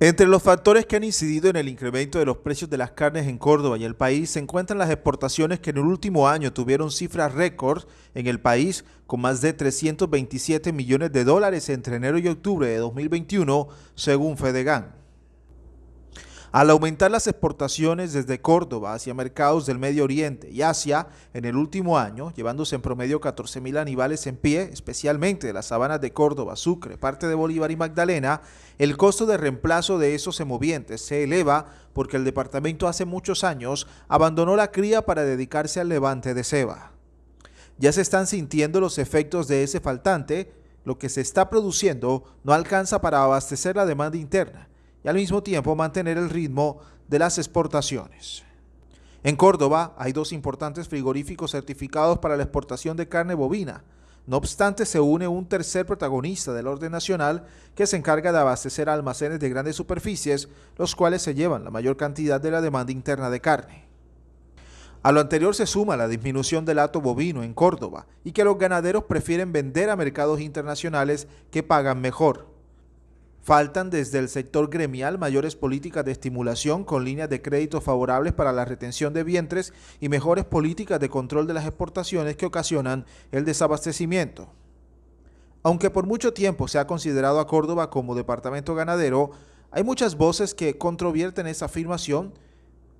Entre los factores que han incidido en el incremento de los precios de las carnes en Córdoba y el país se encuentran las exportaciones que en el último año tuvieron cifras récord en el país con más de 327 millones de dólares entre enero y octubre de 2021, según Fedegan. Al aumentar las exportaciones desde Córdoba hacia mercados del Medio Oriente y Asia en el último año, llevándose en promedio 14.000 animales en pie, especialmente de las sabanas de Córdoba, Sucre, parte de Bolívar y Magdalena, el costo de reemplazo de esos semovientes se eleva porque el departamento hace muchos años abandonó la cría para dedicarse al levante de ceba. Ya se están sintiendo los efectos de ese faltante, lo que se está produciendo no alcanza para abastecer la demanda interna al mismo tiempo mantener el ritmo de las exportaciones. En Córdoba hay dos importantes frigoríficos certificados para la exportación de carne bovina. No obstante, se une un tercer protagonista del orden nacional que se encarga de abastecer almacenes de grandes superficies, los cuales se llevan la mayor cantidad de la demanda interna de carne. A lo anterior se suma la disminución del hato bovino en Córdoba y que los ganaderos prefieren vender a mercados internacionales que pagan mejor. Faltan desde el sector gremial mayores políticas de estimulación con líneas de crédito favorables para la retención de vientres y mejores políticas de control de las exportaciones que ocasionan el desabastecimiento. Aunque por mucho tiempo se ha considerado a Córdoba como departamento ganadero, hay muchas voces que controvierten esa afirmación.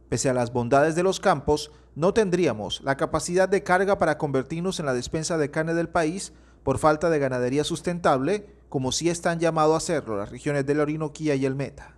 Pese a las bondades de los campos, no tendríamos la capacidad de carga para convertirnos en la despensa de carne del país por falta de ganadería sustentable, como si están llamados a hacerlo las regiones de la Orinoquía y el Meta.